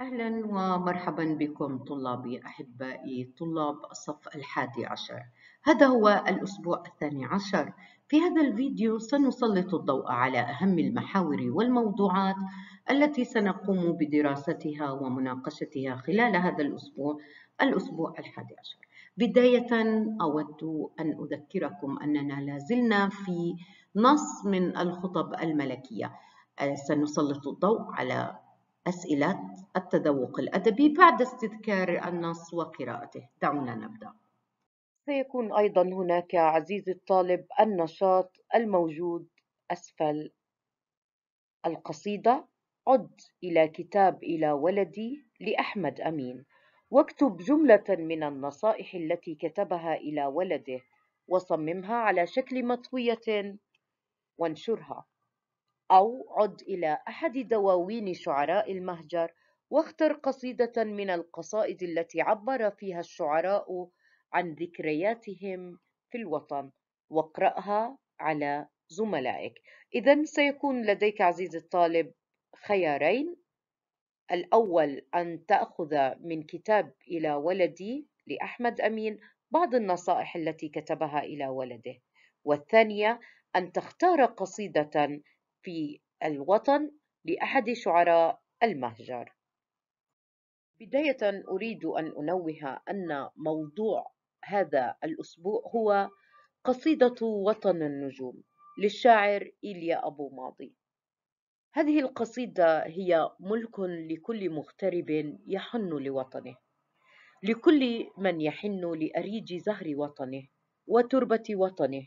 أهلا ومرحبا بكم طلابي أحبائي طلاب الصف الحادي عشر هذا هو الأسبوع الثاني عشر في هذا الفيديو سنسلط الضوء على أهم المحاور والموضوعات التي سنقوم بدراستها ومناقشتها خلال هذا الأسبوع الأسبوع الحادي عشر بداية أود أن أذكركم أننا لازلنا في نص من الخطب الملكية سنسلط الضوء على أسئلة التذوق الأدبي بعد استذكار النص وقراءته دعونا نبدأ سيكون أيضا هناك عزيزي الطالب النشاط الموجود أسفل القصيدة عد إلى كتاب إلى ولدي لأحمد أمين واكتب جملة من النصائح التي كتبها إلى ولده وصممها على شكل مطوية وانشرها أو عد إلى أحد دواوين شعراء المهجر واختر قصيدة من القصائد التي عبر فيها الشعراء عن ذكرياتهم في الوطن واقرأها على زملائك إذا سيكون لديك عزيزي الطالب خيارين الأول أن تأخذ من كتاب إلى ولدي لأحمد أمين بعض النصائح التي كتبها إلى ولده والثانية أن تختار قصيدة في الوطن لأحد شعراء المهجر بداية أريد أن أنوه أن موضوع هذا الأسبوع هو قصيدة وطن النجوم للشاعر إيليا أبو ماضي هذه القصيدة هي ملك لكل مغترب يحن لوطنه لكل من يحن لأريج زهر وطنه وتربة وطنه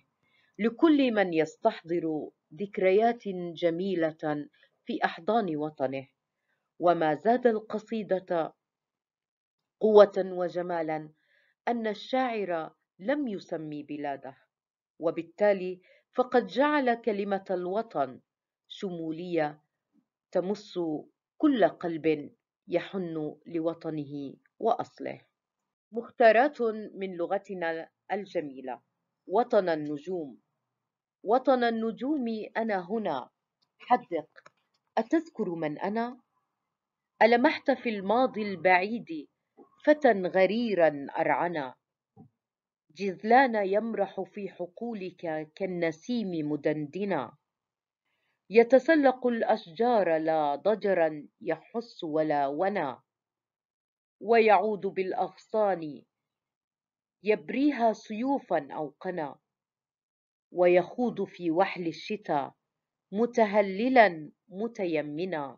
لكل من يستحضر ذكريات جميلة في أحضان وطنه وما زاد القصيدة قوة وجمالا أن الشاعر لم يسمي بلاده وبالتالي فقد جعل كلمة الوطن شمولية تمس كل قلب يحن لوطنه وأصله مختارات من لغتنا الجميلة وطن النجوم وطن النجوم أنا هنا حدق أتذكر من أنا؟ ألمحت في الماضي البعيد فتى غريرا أرعنا جذلان يمرح في حقولك كالنسيم مدندنا يتسلق الأشجار لا ضجرا يحس ولا ونا ويعود بالأغصان يبريها سيوفا أو قنا ويخوض في وحل الشتاء متهللا متيمنا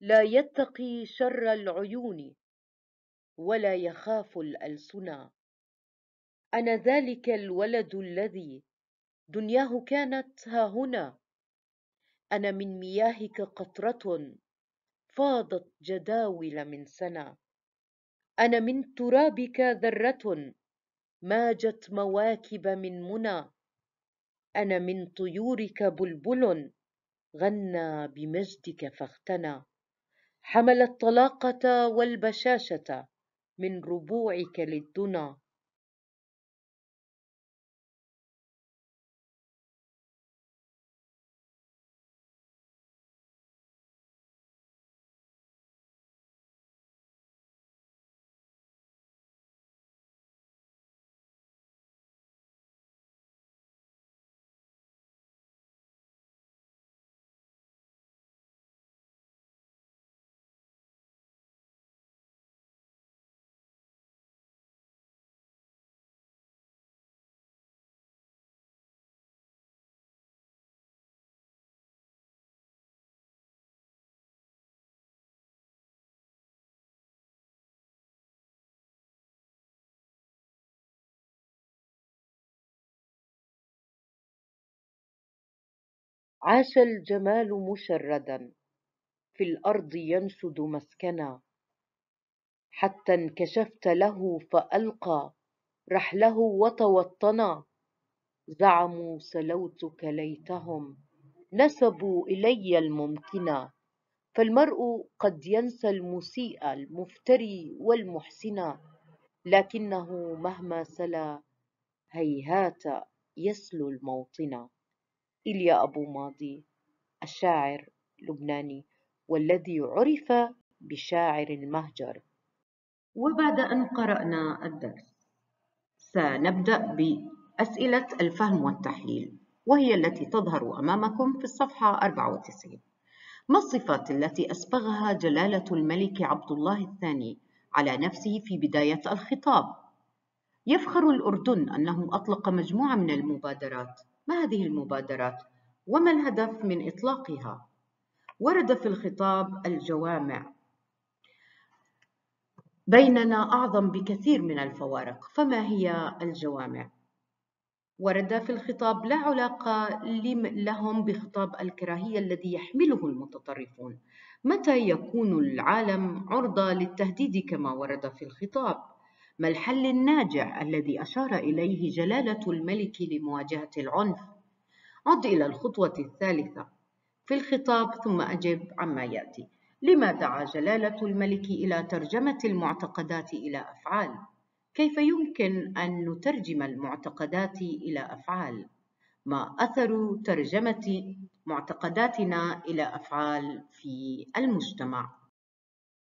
لا يتقي شر العيون ولا يخاف الالسنا انا ذلك الولد الذي دنياه كانت ها هنا انا من مياهك قطره فاضت جداول من سنه انا من ترابك ذره ماجت مواكب من منى أنا من طيورك بلبل غنى بمجدك فاغتنى حمل الطلاقة والبشاشة من ربوعك للدنا عاش الجمال مشردا في الأرض ينشد مسكنا حتى انكشفت له فألقى رحله وتوطنا زعموا سلوتك ليتهم نسبوا إلي الممكنا فالمرء قد ينسى المسيء المفتري والمحسنا لكنه مهما سلا هيهات يسلو الموطنا إيليا أبو ماضي الشاعر لبناني والذي عرف بشاعر المهجر وبعد أن قرأنا الدرس سنبدأ بأسئلة الفهم والتحليل وهي التي تظهر أمامكم في الصفحة 94 ما الصفات التي أسبغها جلالة الملك عبد الله الثاني على نفسه في بداية الخطاب؟ يفخر الأردن أنه أطلق مجموعة من المبادرات ما هذه المبادرات وما الهدف من إطلاقها ورد في الخطاب الجوامع بيننا أعظم بكثير من الفوارق فما هي الجوامع؟ ورد في الخطاب لا علاقة لهم بخطاب الكراهية الذي يحمله المتطرفون متى يكون العالم عرضة للتهديد كما ورد في الخطاب ما الحل الناجع الذي أشار إليه جلالة الملك لمواجهة العنف؟ عد إلى الخطوة الثالثة في الخطاب ثم أجب عما يأتي لما دعا جلالة الملك إلى ترجمة المعتقدات إلى أفعال؟ كيف يمكن أن نترجم المعتقدات إلى أفعال؟ ما أثر ترجمة معتقداتنا إلى أفعال في المجتمع؟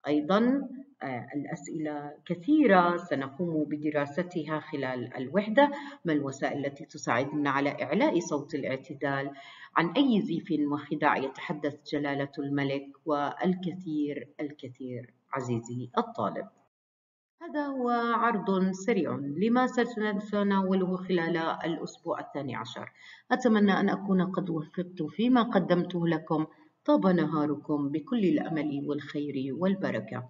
أيضا آه، الأسئلة كثيرة سنقوم بدراستها خلال الوحدة ما الوسائل التي تساعدنا على إعلاء صوت الاعتدال عن أي زيف وخداع يتحدث جلالة الملك والكثير الكثير عزيزي الطالب هذا هو عرض سريع لما سنتناوله خلال الأسبوع الثاني عشر أتمنى أن أكون قد وفقت فيما قدمته لكم طاب نهاركم بكل الأمل والخير والبركة